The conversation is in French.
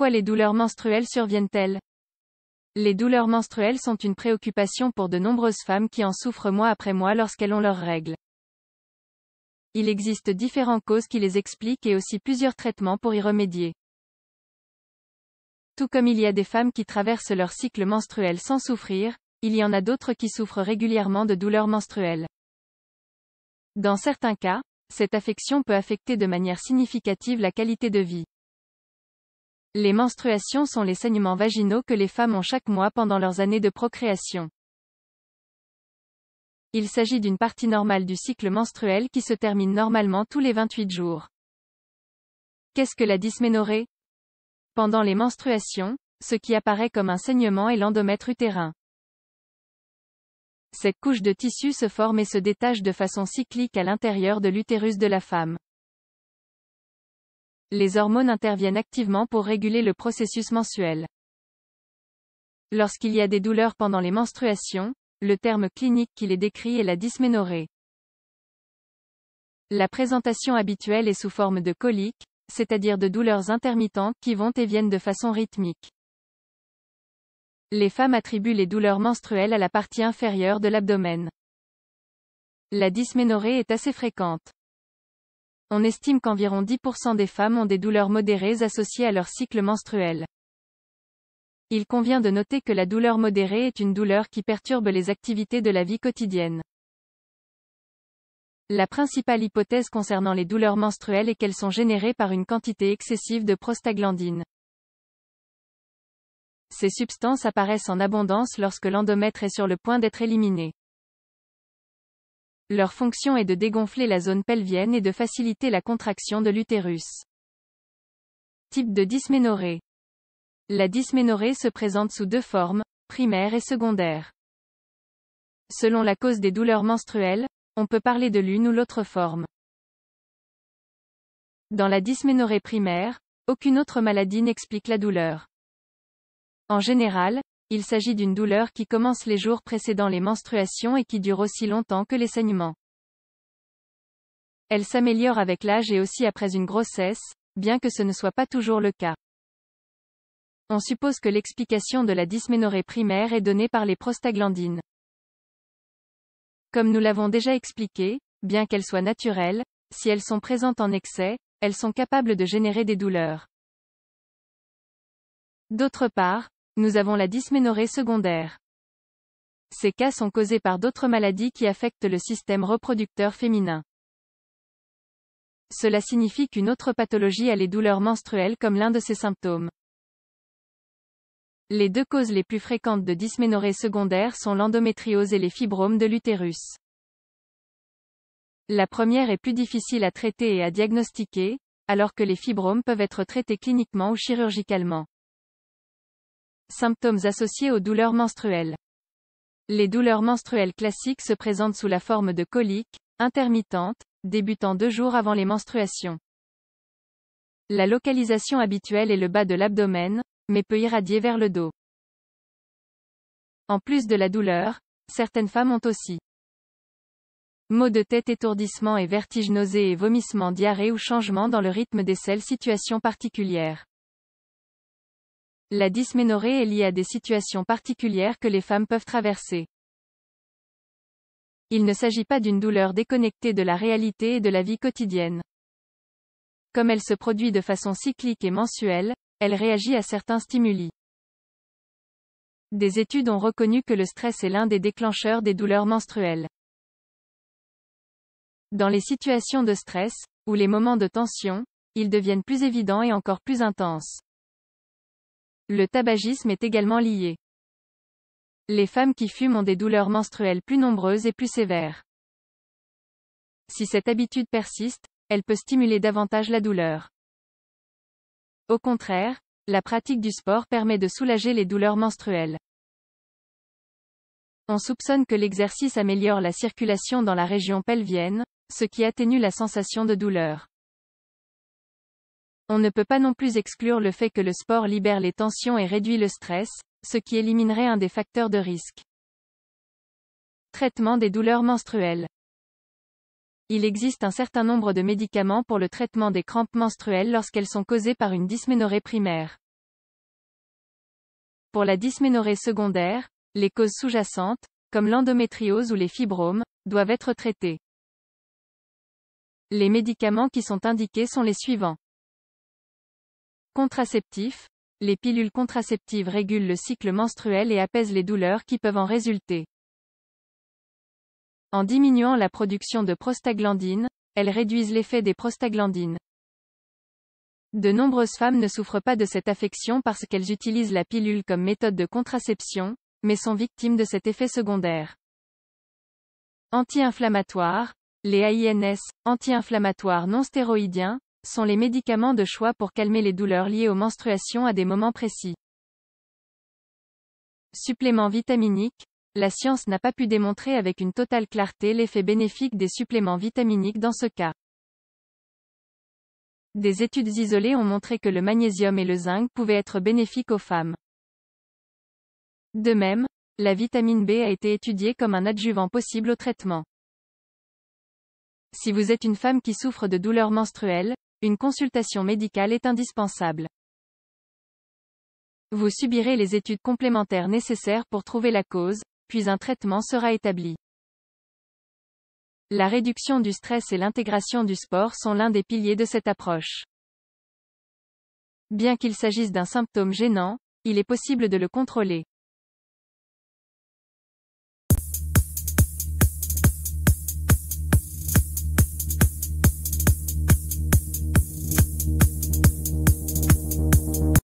Pourquoi les douleurs menstruelles surviennent-elles Les douleurs menstruelles sont une préoccupation pour de nombreuses femmes qui en souffrent mois après mois lorsqu'elles ont leurs règles. Il existe différentes causes qui les expliquent et aussi plusieurs traitements pour y remédier. Tout comme il y a des femmes qui traversent leur cycle menstruel sans souffrir, il y en a d'autres qui souffrent régulièrement de douleurs menstruelles. Dans certains cas, cette affection peut affecter de manière significative la qualité de vie. Les menstruations sont les saignements vaginaux que les femmes ont chaque mois pendant leurs années de procréation. Il s'agit d'une partie normale du cycle menstruel qui se termine normalement tous les 28 jours. Qu'est-ce que la dysménorrhée Pendant les menstruations, ce qui apparaît comme un saignement est l'endomètre utérin. Cette couche de tissu se forme et se détache de façon cyclique à l'intérieur de l'utérus de la femme. Les hormones interviennent activement pour réguler le processus mensuel. Lorsqu'il y a des douleurs pendant les menstruations, le terme clinique qui les décrit est la dysménorrhée. La présentation habituelle est sous forme de coliques, c'est-à-dire de douleurs intermittentes qui vont et viennent de façon rythmique. Les femmes attribuent les douleurs menstruelles à la partie inférieure de l'abdomen. La dysménorrhée est assez fréquente on estime qu'environ 10% des femmes ont des douleurs modérées associées à leur cycle menstruel. Il convient de noter que la douleur modérée est une douleur qui perturbe les activités de la vie quotidienne. La principale hypothèse concernant les douleurs menstruelles est qu'elles sont générées par une quantité excessive de prostaglandines. Ces substances apparaissent en abondance lorsque l'endomètre est sur le point d'être éliminé. Leur fonction est de dégonfler la zone pelvienne et de faciliter la contraction de l'utérus. Type de dysménorrhée. La dysménorrhée se présente sous deux formes, primaire et secondaire. Selon la cause des douleurs menstruelles, on peut parler de l'une ou l'autre forme. Dans la dysménorrhée primaire, aucune autre maladie n'explique la douleur. En général, il s'agit d'une douleur qui commence les jours précédant les menstruations et qui dure aussi longtemps que les saignements. Elle s'améliore avec l'âge et aussi après une grossesse, bien que ce ne soit pas toujours le cas. On suppose que l'explication de la dysménorrhée primaire est donnée par les prostaglandines. Comme nous l'avons déjà expliqué, bien qu'elles soient naturelles, si elles sont présentes en excès, elles sont capables de générer des douleurs. D'autre part, nous avons la dysménorrhée secondaire. Ces cas sont causés par d'autres maladies qui affectent le système reproducteur féminin. Cela signifie qu'une autre pathologie a les douleurs menstruelles comme l'un de ses symptômes. Les deux causes les plus fréquentes de dysménorrhée secondaire sont l'endométriose et les fibromes de l'utérus. La première est plus difficile à traiter et à diagnostiquer, alors que les fibromes peuvent être traités cliniquement ou chirurgicalement. Symptômes associés aux douleurs menstruelles. Les douleurs menstruelles classiques se présentent sous la forme de coliques, intermittentes, débutant deux jours avant les menstruations. La localisation habituelle est le bas de l'abdomen, mais peut irradier vers le dos. En plus de la douleur, certaines femmes ont aussi maux de tête, étourdissement et vertige, nausées et vomissements, diarrhée ou changement dans le rythme des selles, situation particulière. La dysménorrhée est liée à des situations particulières que les femmes peuvent traverser. Il ne s'agit pas d'une douleur déconnectée de la réalité et de la vie quotidienne. Comme elle se produit de façon cyclique et mensuelle, elle réagit à certains stimuli. Des études ont reconnu que le stress est l'un des déclencheurs des douleurs menstruelles. Dans les situations de stress, ou les moments de tension, ils deviennent plus évidents et encore plus intenses. Le tabagisme est également lié. Les femmes qui fument ont des douleurs menstruelles plus nombreuses et plus sévères. Si cette habitude persiste, elle peut stimuler davantage la douleur. Au contraire, la pratique du sport permet de soulager les douleurs menstruelles. On soupçonne que l'exercice améliore la circulation dans la région pelvienne, ce qui atténue la sensation de douleur. On ne peut pas non plus exclure le fait que le sport libère les tensions et réduit le stress, ce qui éliminerait un des facteurs de risque. Traitement des douleurs menstruelles. Il existe un certain nombre de médicaments pour le traitement des crampes menstruelles lorsqu'elles sont causées par une dysménorrhée primaire. Pour la dysménorrhée secondaire, les causes sous-jacentes, comme l'endométriose ou les fibromes, doivent être traitées. Les médicaments qui sont indiqués sont les suivants. Contraceptif, Les pilules contraceptives régulent le cycle menstruel et apaisent les douleurs qui peuvent en résulter. En diminuant la production de prostaglandines, elles réduisent l'effet des prostaglandines. De nombreuses femmes ne souffrent pas de cette affection parce qu'elles utilisent la pilule comme méthode de contraception, mais sont victimes de cet effet secondaire. Anti-inflammatoires. Les AINS, anti-inflammatoires non stéroïdiens, sont les médicaments de choix pour calmer les douleurs liées aux menstruations à des moments précis. Suppléments vitaminiques La science n'a pas pu démontrer avec une totale clarté l'effet bénéfique des suppléments vitaminiques dans ce cas. Des études isolées ont montré que le magnésium et le zinc pouvaient être bénéfiques aux femmes. De même, la vitamine B a été étudiée comme un adjuvant possible au traitement. Si vous êtes une femme qui souffre de douleurs menstruelles, une consultation médicale est indispensable. Vous subirez les études complémentaires nécessaires pour trouver la cause, puis un traitement sera établi. La réduction du stress et l'intégration du sport sont l'un des piliers de cette approche. Bien qu'il s'agisse d'un symptôme gênant, il est possible de le contrôler.